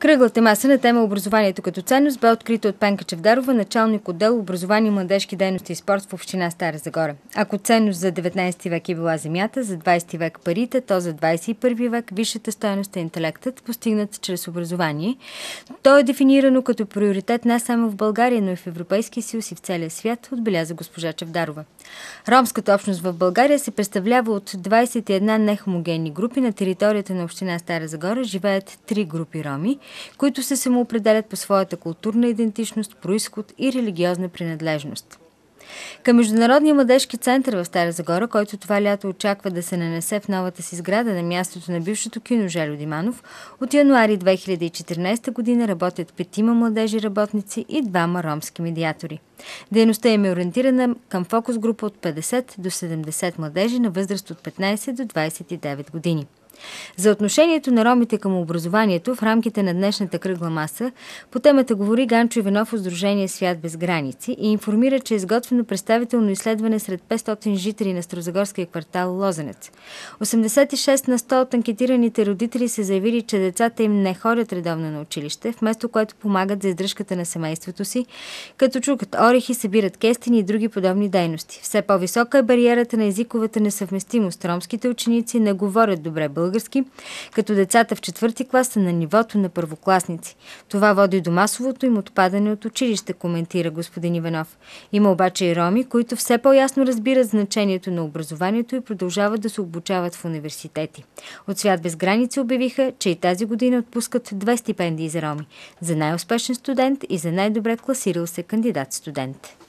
Кръглата маса на тема образованието като ценност бе открита от Пенка Чевдарова, началник отдел образование, младежки дейности и спорт в община Стара Загора. Ако ценност за 19 век е била земята, за 20 век парите, то за 21 век висшата стоеност е интелектът, постигнат чрез образование. То е дефинирано като приоритет не само в България, но и в Европейския съюз и в целия свят, отбеляза госпожа Чевдарова. Ромската общност в България се представлява от 21 нехомогенни групи на територията на община Стара Загора живеят три групи роми – които се самоопределят по своята културна идентичност, происход и религиозна принадлежност. Към Международния младежки център в Стара Загора, който това лято очаква да се нанесе в новата си сграда на мястото на бившото кино Желю Диманов, от януари 2014 година работят петима младежи работници и двама ромски медиатори. Дейността им е ориентирана към фокус група от 50 до 70 младежи на възраст от 15 до 29 години. За отношението на ромите към образованието в рамките на днешната кръгла маса по темата говори Ганчо Иванов от Сдружение Свят без граници и информира, че е изготвено представително изследване сред 500 жители на Строзагорския квартал Лозенец. 86 на 100 от анкетираните родители се заявили, че децата им не ходят редовно на училище, вместо което помагат за издръжката на семейството си, като чукат орехи, събират кестени и други подобни дейности. Все по-висока е бариерата на езиковата несъвместимост. Ромските ученици не говорят добре български български, като децата в четвърти клас са на нивото на първокласници. Това води до масовото им отпадане от училище, коментира господин Иванов. Има обаче и роми, които все по-ясно разбират значението на образованието и продължават да се обучават в университети. От Свят без граници обявиха, че и тази година отпускат две стипендии за роми – за най-успешен студент и за най-добре класирал се кандидат-студент.